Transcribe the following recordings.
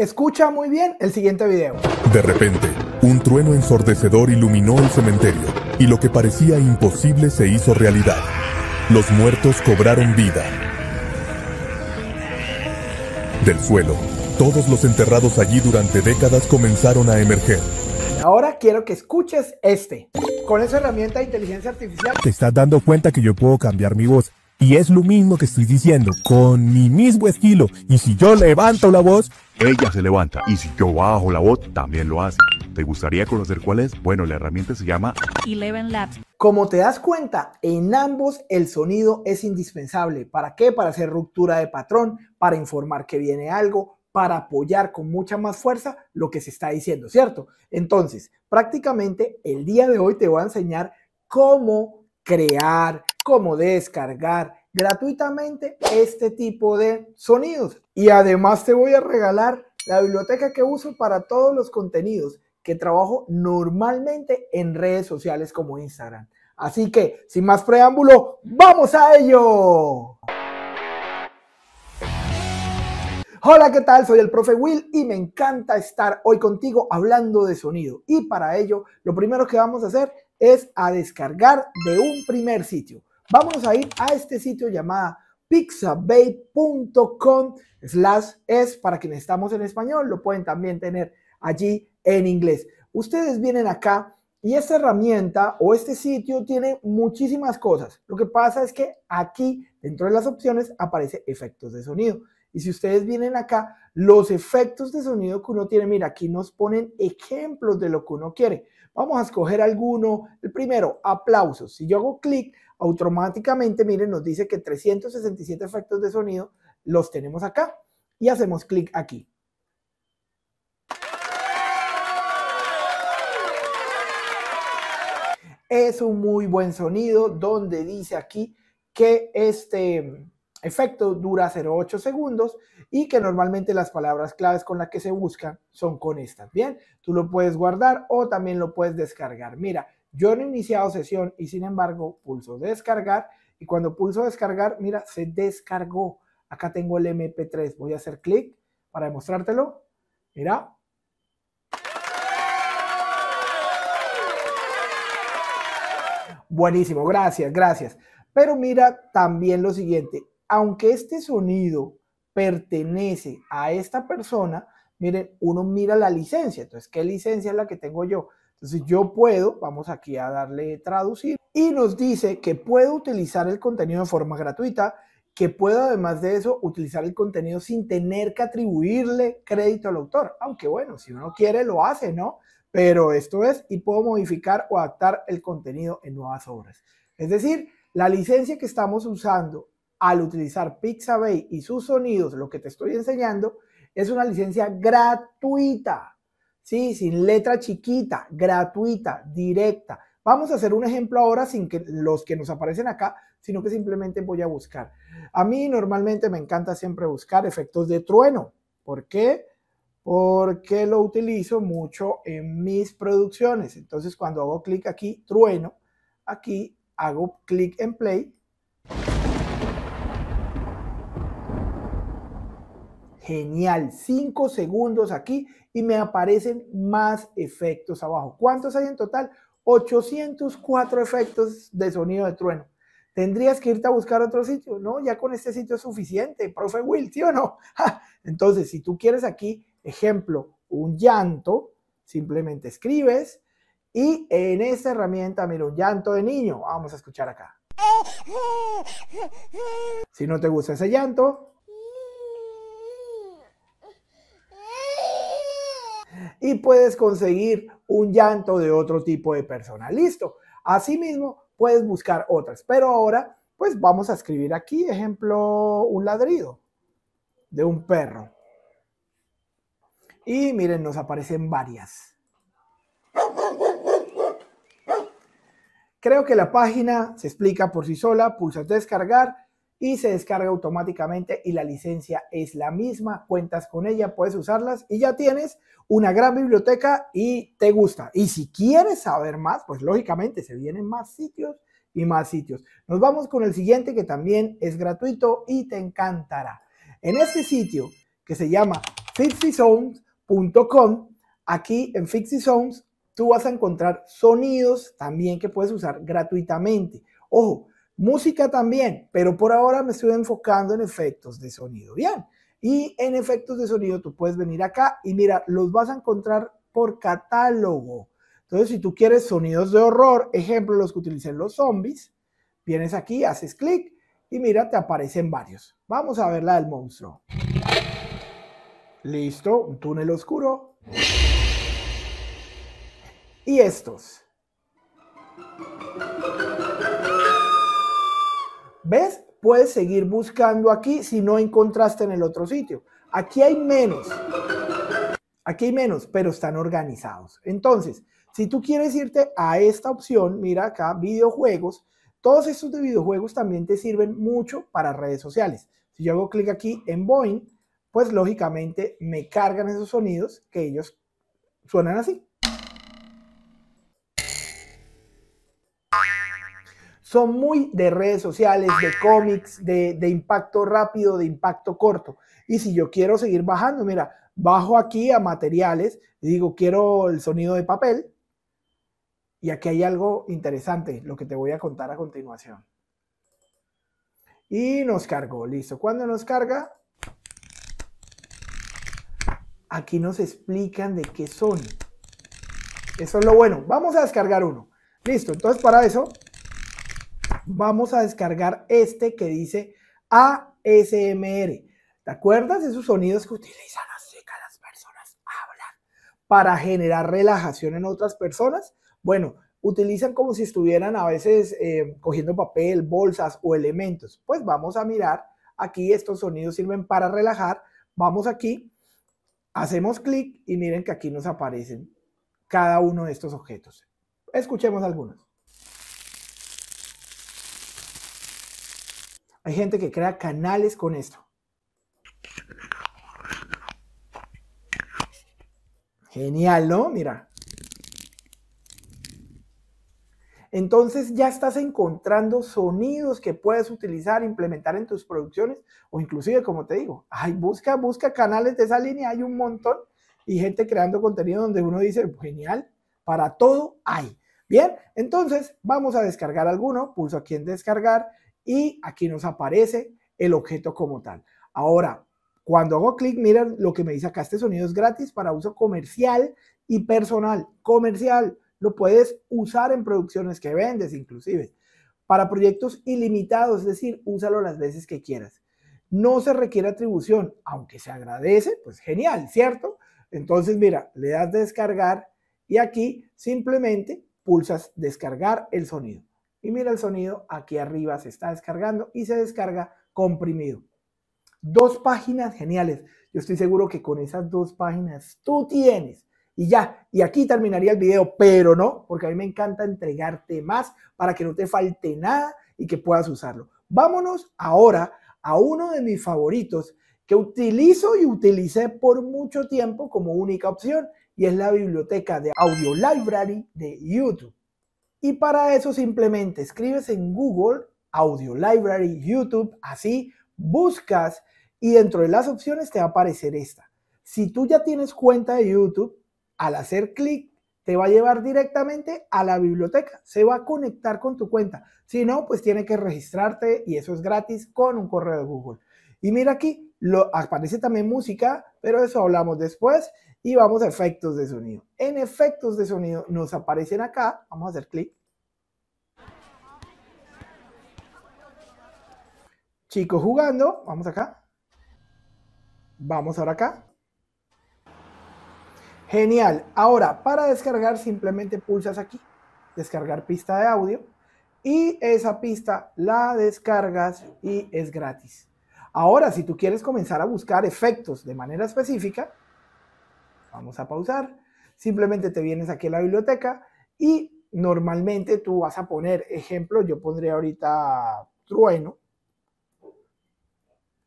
Escucha muy bien el siguiente video. De repente, un trueno ensordecedor iluminó el cementerio y lo que parecía imposible se hizo realidad. Los muertos cobraron vida. Del suelo, todos los enterrados allí durante décadas comenzaron a emerger. Ahora quiero que escuches este. Con esa herramienta de inteligencia artificial... Te estás dando cuenta que yo puedo cambiar mi voz y es lo mismo que estoy diciendo, con mi mismo estilo. Y si yo levanto la voz, ella se levanta. Y si yo bajo la voz, también lo hace. ¿Te gustaría conocer cuál es? Bueno, la herramienta se llama Eleven Labs. Como te das cuenta, en ambos el sonido es indispensable. ¿Para qué? Para hacer ruptura de patrón, para informar que viene algo, para apoyar con mucha más fuerza lo que se está diciendo, ¿cierto? Entonces, prácticamente el día de hoy te voy a enseñar cómo crear como descargar gratuitamente este tipo de sonidos. Y además te voy a regalar la biblioteca que uso para todos los contenidos que trabajo normalmente en redes sociales como Instagram. Así que, sin más preámbulo, ¡vamos a ello! Hola, ¿qué tal? Soy el profe Will y me encanta estar hoy contigo hablando de sonido. Y para ello, lo primero que vamos a hacer es a descargar de un primer sitio vamos a ir a este sitio llamado pixabay.com es para quienes estamos en español, lo pueden también tener allí en inglés. Ustedes vienen acá y esta herramienta o este sitio tiene muchísimas cosas. Lo que pasa es que aquí dentro de las opciones aparece efectos de sonido. Y si ustedes vienen acá, los efectos de sonido que uno tiene, mira, aquí nos ponen ejemplos de lo que uno quiere. Vamos a escoger alguno. El primero, aplausos. Si yo hago clic, automáticamente, miren, nos dice que 367 efectos de sonido los tenemos acá y hacemos clic aquí. Es un muy buen sonido donde dice aquí que este efecto dura 0,8 segundos y que normalmente las palabras claves con las que se buscan son con estas. Bien, tú lo puedes guardar o también lo puedes descargar. Mira, yo no he iniciado sesión y sin embargo pulso descargar y cuando pulso descargar, mira, se descargó. Acá tengo el MP3. Voy a hacer clic para demostrártelo. Mira. Buenísimo, gracias, gracias. Pero mira también lo siguiente, aunque este sonido pertenece a esta persona, miren, uno mira la licencia. Entonces, ¿qué licencia es la que tengo yo? Entonces yo puedo, vamos aquí a darle traducir, y nos dice que puedo utilizar el contenido de forma gratuita, que puedo además de eso utilizar el contenido sin tener que atribuirle crédito al autor, aunque bueno, si uno quiere lo hace, ¿no? Pero esto es, y puedo modificar o adaptar el contenido en nuevas obras. Es decir, la licencia que estamos usando al utilizar Pixabay y sus sonidos, lo que te estoy enseñando, es una licencia gratuita Sí, sin letra chiquita, gratuita, directa. Vamos a hacer un ejemplo ahora sin que los que nos aparecen acá, sino que simplemente voy a buscar. A mí normalmente me encanta siempre buscar efectos de trueno. ¿Por qué? Porque lo utilizo mucho en mis producciones. Entonces cuando hago clic aquí, trueno, aquí hago clic en play. Genial, 5 segundos aquí me aparecen más efectos abajo. ¿Cuántos hay en total? 804 efectos de sonido de trueno. ¿Tendrías que irte a buscar otro sitio? No, ya con este sitio es suficiente, profe Will, ¿sí o no? Entonces, si tú quieres aquí, ejemplo, un llanto, simplemente escribes y en esta herramienta, mira, un llanto de niño, vamos a escuchar acá. Si no te gusta ese llanto, y puedes conseguir un llanto de otro tipo de persona. Listo. Asimismo, puedes buscar otras. Pero ahora, pues vamos a escribir aquí, ejemplo, un ladrido de un perro. Y miren, nos aparecen varias. Creo que la página se explica por sí sola. Pulsa descargar y se descarga automáticamente y la licencia es la misma, cuentas con ella, puedes usarlas y ya tienes una gran biblioteca y te gusta. Y si quieres saber más, pues lógicamente se vienen más sitios y más sitios. Nos vamos con el siguiente que también es gratuito y te encantará. En este sitio que se llama fixysounds.com, aquí en fixysounds tú vas a encontrar sonidos también que puedes usar gratuitamente. Ojo, Música también, pero por ahora me estoy enfocando en efectos de sonido. Bien, y en efectos de sonido tú puedes venir acá y mira, los vas a encontrar por catálogo. Entonces, si tú quieres sonidos de horror, ejemplo, los que utilicen los zombies, vienes aquí, haces clic y mira, te aparecen varios. Vamos a ver la del monstruo. Listo, un túnel oscuro. Y estos. ¿Ves? Puedes seguir buscando aquí si no encontraste en el otro sitio. Aquí hay menos. Aquí hay menos, pero están organizados. Entonces, si tú quieres irte a esta opción, mira acá, videojuegos, todos estos de videojuegos también te sirven mucho para redes sociales. Si yo hago clic aquí en Boeing, pues lógicamente me cargan esos sonidos que ellos suenan así. son muy de redes sociales, de cómics, de, impacto rápido, de impacto corto. Y si yo quiero seguir bajando, mira, bajo aquí a materiales y digo, quiero el sonido de papel. Y aquí hay algo interesante, lo que te voy a contar a continuación. Y nos cargó, listo. Cuando nos carga, aquí nos explican de qué son. Eso es lo bueno. Vamos a descargar uno. Listo, entonces para eso vamos a descargar este que dice ASMR. ¿Te acuerdas de esos sonidos que utilizan así que las personas hablan para generar relajación en otras personas? Bueno, utilizan como si estuvieran a veces eh, cogiendo papel, bolsas o elementos. Pues vamos a mirar, aquí estos sonidos sirven para relajar. Vamos aquí, hacemos clic y miren que aquí nos aparecen cada uno de estos objetos. Escuchemos algunos. Hay gente que crea canales con esto. Genial, ¿no? Mira. Entonces ya estás encontrando sonidos que puedes utilizar, implementar en tus producciones o inclusive, como te digo, ay, busca, busca canales de esa línea, hay un montón y gente creando contenido donde uno dice, genial, para todo hay. Bien, entonces vamos a descargar alguno, pulso aquí en descargar y aquí nos aparece el objeto como tal. Ahora, cuando hago clic, miren lo que me dice acá, este sonido es gratis para uso comercial y personal. Comercial, lo puedes usar en producciones que vendes inclusive. Para proyectos ilimitados, es decir, úsalo las veces que quieras. No se requiere atribución, aunque se agradece, pues genial, ¿cierto? Entonces, mira, le das descargar y aquí simplemente pulsas descargar el sonido. Y mira el sonido, aquí arriba se está descargando y se descarga comprimido. Dos páginas geniales. Yo estoy seguro que con esas dos páginas tú tienes. Y ya, y aquí terminaría el video, pero no, porque a mí me encanta entregarte más para que no te falte nada y que puedas usarlo. Vámonos ahora a uno de mis favoritos que utilizo y utilicé por mucho tiempo como única opción y es la biblioteca de Audio Library de YouTube. Y para eso simplemente escribes en Google Audio Library, YouTube, así, buscas y dentro de las opciones te va a aparecer esta. Si tú ya tienes cuenta de YouTube, al hacer clic te va a llevar directamente a la biblioteca, se va a conectar con tu cuenta. Si no, pues tiene que registrarte y eso es gratis con un correo de Google. Y mira aquí, lo, aparece también música, pero eso hablamos después y vamos a efectos de sonido. En efectos de sonido nos aparecen acá, vamos a hacer clic. Chico jugando, vamos acá. Vamos ahora acá. Genial. Ahora, para descargar simplemente pulsas aquí, descargar pista de audio y esa pista la descargas y es gratis. Ahora, si tú quieres comenzar a buscar efectos de manera específica, Vamos a pausar. Simplemente te vienes aquí a la biblioteca y normalmente tú vas a poner, ejemplo, yo pondría ahorita trueno.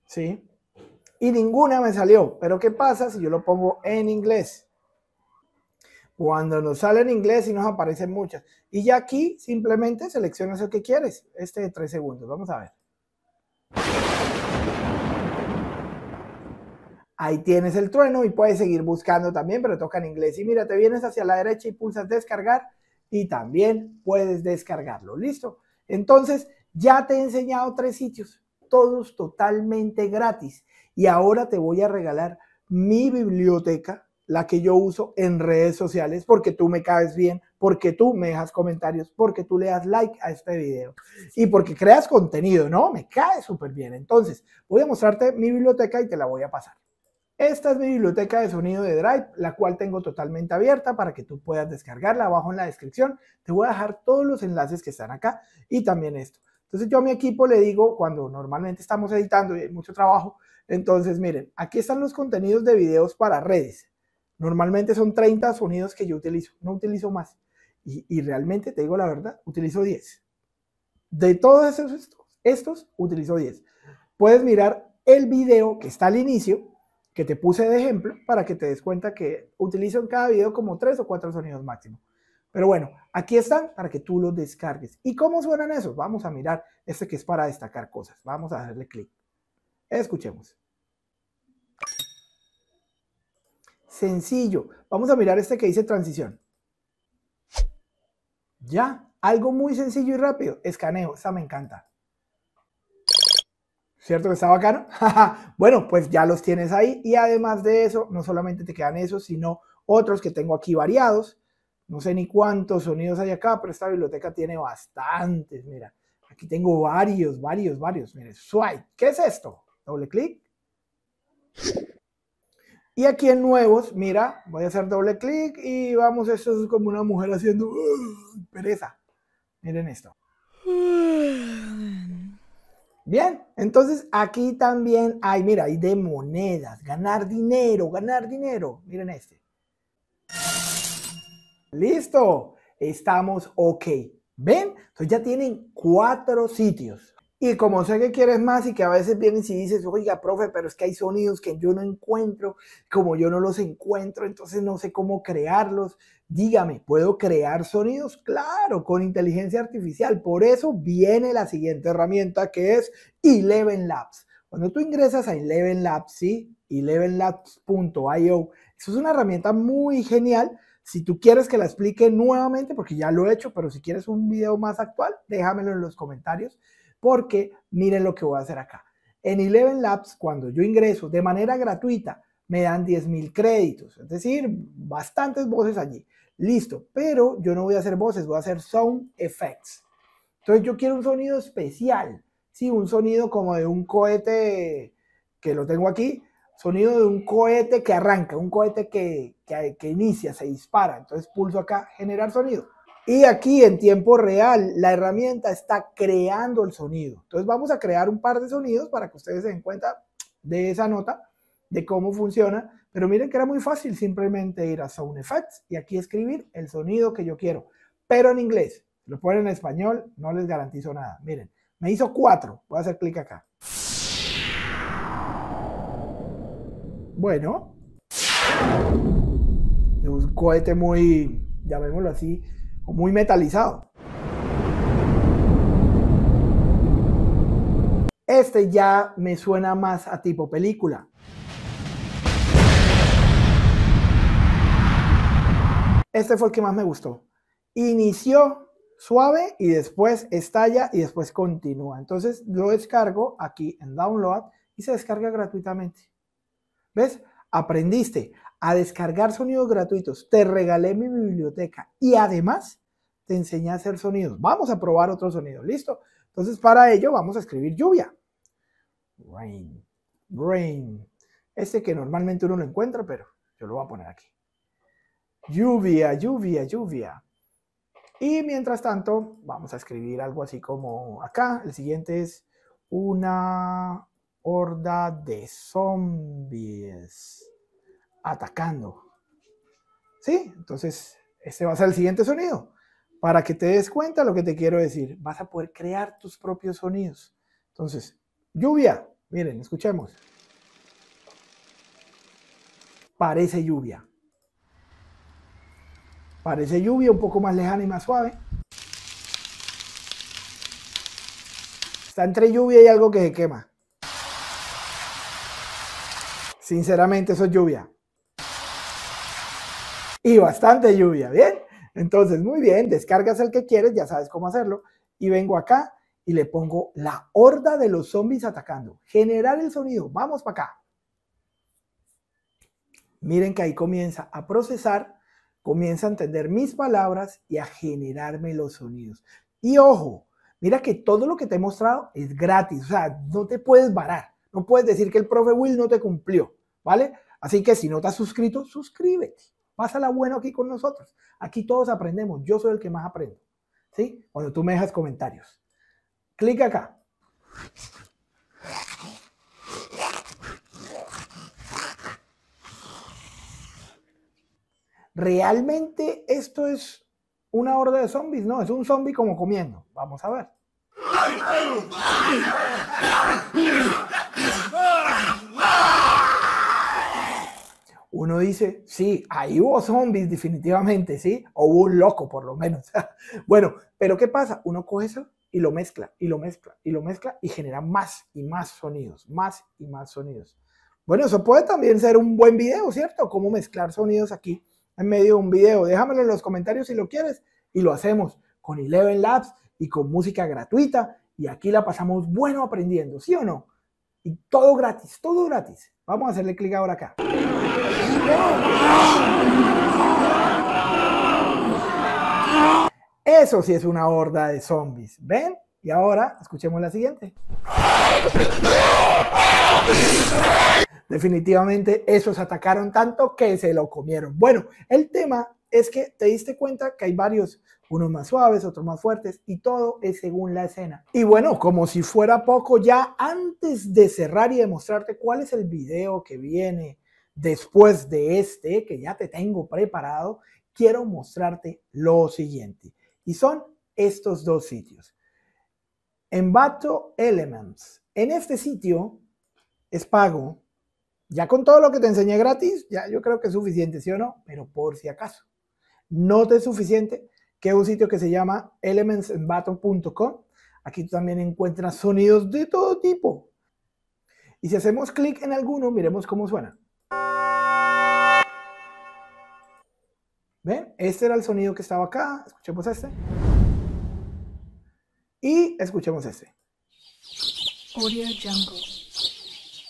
¿Sí? Y ninguna me salió. Pero ¿qué pasa si yo lo pongo en inglés? Cuando nos sale en inglés y nos aparecen muchas. Y ya aquí simplemente seleccionas el que quieres. Este de tres segundos. Vamos a ver. Ahí tienes el trueno y puedes seguir buscando también, pero toca en inglés. Y mira, te vienes hacia la derecha y pulsas descargar y también puedes descargarlo. ¿Listo? Entonces, ya te he enseñado tres sitios, todos totalmente gratis. Y ahora te voy a regalar mi biblioteca, la que yo uso en redes sociales, porque tú me caes bien, porque tú me dejas comentarios, porque tú le das like a este video y porque creas contenido, ¿no? Me cae súper bien. Entonces, voy a mostrarte mi biblioteca y te la voy a pasar. Esta es mi biblioteca de sonido de Drive, la cual tengo totalmente abierta para que tú puedas descargarla. Abajo en la descripción te voy a dejar todos los enlaces que están acá y también esto. Entonces yo a mi equipo le digo, cuando normalmente estamos editando y hay mucho trabajo, entonces miren, aquí están los contenidos de videos para redes. Normalmente son 30 sonidos que yo utilizo, no utilizo más. Y, realmente, te digo la verdad, utilizo 10. De todos estos, estos utilizo 10. Puedes mirar el video que está al inicio, que te puse de ejemplo para que te des cuenta que utilizo en cada video como tres o cuatro sonidos máximo. Pero bueno, aquí están para que tú los descargues. ¿Y cómo suenan esos? Vamos a mirar este que es para destacar cosas. Vamos a darle clic. Escuchemos. Sencillo. Vamos a mirar este que dice transición. Ya, algo muy sencillo y rápido. Escaneo, esa me encanta. ¿Cierto que está bacano? bueno, pues ya los tienes ahí y además de eso, no solamente te quedan esos, sino otros que tengo aquí variados. No sé ni cuántos sonidos hay acá, pero esta biblioteca tiene bastantes. Mira, aquí tengo varios, varios, varios. Mira, swipe. ¿Qué es esto? Doble clic. Y aquí en nuevos, mira, voy a hacer doble clic y vamos, esto es como una mujer haciendo ¡uh! pereza. Miren esto. Bien, entonces aquí también hay, mira, hay de monedas, ganar dinero, ganar dinero. Miren este. Listo, estamos ok. ¿Ven? Entonces ya tienen cuatro sitios. Y como sé que quieres más y que a veces vienes y dices, oiga, profe, pero es que hay sonidos que yo no encuentro, como yo no los encuentro, entonces no sé cómo crearlos. Dígame, ¿puedo crear sonidos? Claro, con inteligencia artificial. Por eso viene la siguiente herramienta que es Eleven Labs. Cuando tú ingresas a Eleven Labs, sí, elevenlabs.io, eso es una herramienta muy genial si tú quieres que la explique nuevamente, porque ya lo he hecho, pero si quieres un video más actual, déjamelo en los comentarios porque miren lo que voy a hacer acá. En Eleven Labs, cuando yo ingreso de manera gratuita, me dan 10.000 créditos, es decir, bastantes voces allí. Listo, pero yo no voy a hacer voces, voy a hacer sound effects. Entonces yo quiero un sonido especial, ¿sí? Un sonido como de un cohete, que lo tengo aquí, sonido de un cohete que arranca, un cohete que, que inicia, se dispara. Entonces pulso acá, generar sonido. Y aquí en tiempo real, la herramienta está creando el sonido. Entonces vamos a crear un par de sonidos para que ustedes se den cuenta de esa nota, de cómo funciona. Pero miren que era muy fácil simplemente ir a Sound Effects y aquí escribir el sonido que yo quiero, pero en inglés. Lo ponen en español, no les garantizo nada. Miren, me hizo cuatro. Voy a hacer clic acá. Bueno. Es un cohete muy, llamémoslo así, muy metalizado. Este ya me suena más a tipo película. Este fue el que más me gustó. Inició suave y después estalla y después continúa. Entonces lo descargo aquí en download y se descarga gratuitamente. ¿Ves? aprendiste a descargar sonidos gratuitos, te regalé mi biblioteca y además te enseñé a hacer sonidos. Vamos a probar otro sonido, ¿listo? Entonces para ello vamos a escribir lluvia. Rain, rain. Este que normalmente uno no encuentra, pero yo lo voy a poner aquí. Lluvia, lluvia, lluvia. Y mientras tanto, vamos a escribir algo así como acá. El siguiente es una horda de zombies atacando. ¿Sí? Entonces, este va a ser el siguiente sonido. Para que te des cuenta lo que te quiero decir, vas a poder crear tus propios sonidos. Entonces, lluvia. Miren, escuchemos. Parece lluvia. Parece lluvia un poco más lejana y más suave. Está entre lluvia y algo que se quema. Sinceramente, eso es lluvia. Y bastante lluvia, ¿bien? Entonces, muy bien, descargas el que quieres, ya sabes cómo hacerlo. Y vengo acá y le pongo la horda de los zombies atacando. Generar el sonido. Vamos para acá. Miren que ahí comienza a procesar, comienza a entender mis palabras y a generarme los sonidos. Y ojo, mira que todo lo que te he mostrado es gratis. O sea, no te puedes varar. No puedes decir que el profe Will no te cumplió. ¿vale? Así que si no te has suscrito, suscríbete. Pásala bueno aquí con nosotros. Aquí todos aprendemos. Yo soy el que más aprendo. ¿Sí? Cuando tú me dejas comentarios. Clic acá. ¿Realmente esto es una horda de zombies? No, es un zombie como comiendo. Vamos a ver uno dice, sí, ahí hubo zombies definitivamente, ¿sí? O hubo un loco por lo menos. bueno, pero ¿qué pasa? Uno coge eso y lo mezcla, y lo mezcla, y lo mezcla y genera más y más sonidos, más y más sonidos. Bueno, eso puede también ser un buen video, ¿cierto? Cómo mezclar sonidos aquí en medio de un video. Déjamelo en los comentarios si lo quieres y lo hacemos con Eleven Labs y con música gratuita y aquí la pasamos bueno aprendiendo, ¿sí o no? Y todo gratis, todo gratis. Vamos a hacerle clic ahora acá. Eso sí es una horda de zombies. ¿Ven? Y ahora escuchemos la siguiente. Definitivamente esos atacaron tanto que se lo comieron. Bueno, el tema es que te diste cuenta que hay varios, unos más suaves, otros más fuertes, y todo es según la escena. Y bueno, como si fuera poco, ya antes de cerrar y demostrarte cuál es el video que viene Después de este, que ya te tengo preparado, quiero mostrarte lo siguiente. Y son estos dos sitios. Envato Elements. En este sitio es pago. Ya con todo lo que te enseñé gratis, ya yo creo que es suficiente, ¿sí o no? Pero por si acaso, no te es suficiente que es un sitio que se llama elementsenvato.com. Aquí también encuentras sonidos de todo tipo. Y si hacemos clic en alguno, miremos cómo suena. ¿Ven? Este era el sonido que estaba acá. Escuchemos este. Y escuchemos este. Audio Jungle.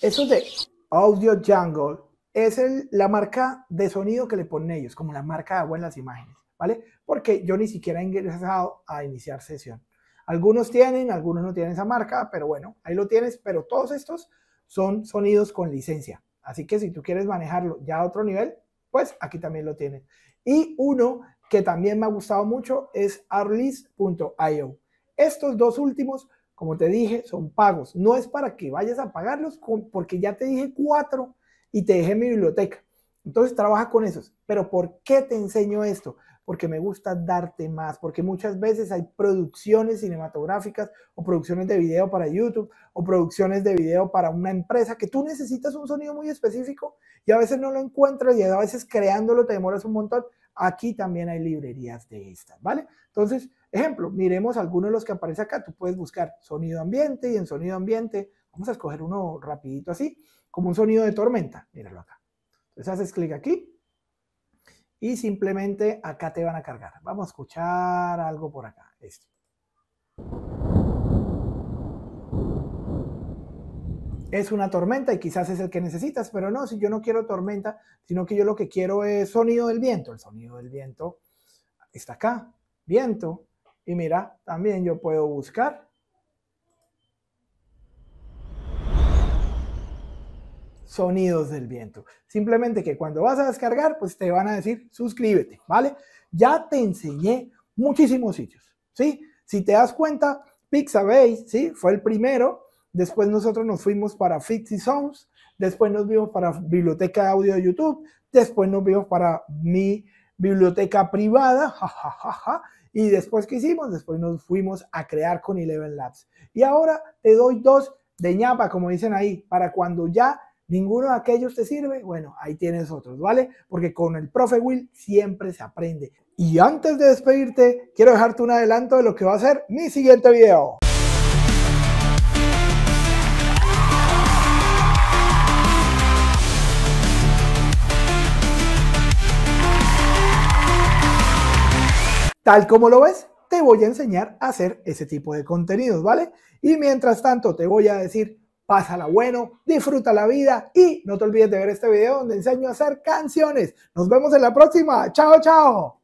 Eso de Audio Jungle es la marca de sonido que le ponen ellos, como la marca de buenas imágenes, ¿vale? Porque yo ni siquiera he ingresado a iniciar sesión. Algunos tienen, algunos no tienen esa marca, pero bueno, ahí lo tienes, pero todos estos son sonidos con licencia. Así que si tú quieres manejarlo ya a otro nivel, pues aquí también lo tienes. Y uno que también me ha gustado mucho es arlis.io. Estos dos últimos, como te dije, son pagos. No es para que vayas a pagarlos porque ya te dije cuatro y te dejé mi biblioteca. Entonces trabaja con esos. Pero ¿por qué te enseño esto? porque me gusta darte más, porque muchas veces hay producciones cinematográficas o producciones de video para YouTube o producciones de video para una empresa que tú necesitas un sonido muy específico y a veces no lo encuentras y a veces creándolo te demoras un montón. Aquí también hay librerías de estas, ¿vale? Entonces, ejemplo, miremos algunos de los que aparece acá. Tú puedes buscar sonido ambiente y en sonido ambiente, vamos a escoger uno rapidito así, como un sonido de tormenta. Míralo acá. Entonces haces clic aquí y simplemente acá te van a cargar. Vamos a escuchar algo por acá. Esto. Es una tormenta y quizás es el que necesitas, pero no, si yo no quiero tormenta, sino que yo lo que quiero es sonido del viento. El sonido del viento está acá, viento. Y mira, también yo puedo buscar sonidos del viento. Simplemente que cuando vas a descargar, pues te van a decir suscríbete, ¿vale? Ya te enseñé muchísimos sitios, ¿sí? Si te das cuenta, Pixabay, ¿sí? Fue el primero. Después nosotros nos fuimos para y Sounds. Después nos vimos para Biblioteca de Audio de YouTube. Después nos vimos para mi biblioteca privada. Ja, y después, ¿qué hicimos? Después nos fuimos a crear con Eleven Labs. Y ahora te doy dos de ñapa, como dicen ahí, para cuando ya ninguno de aquellos te sirve, bueno, ahí tienes otros, ¿vale? Porque con el profe Will siempre se aprende. Y antes de despedirte, quiero dejarte un adelanto de lo que va a ser mi siguiente video. Tal como lo ves, te voy a enseñar a hacer ese tipo de contenidos, ¿vale? Y mientras tanto, te voy a decir pásala bueno, disfruta la vida y no te olvides de ver este video donde enseño a hacer canciones. Nos vemos en la próxima. Chao, chao.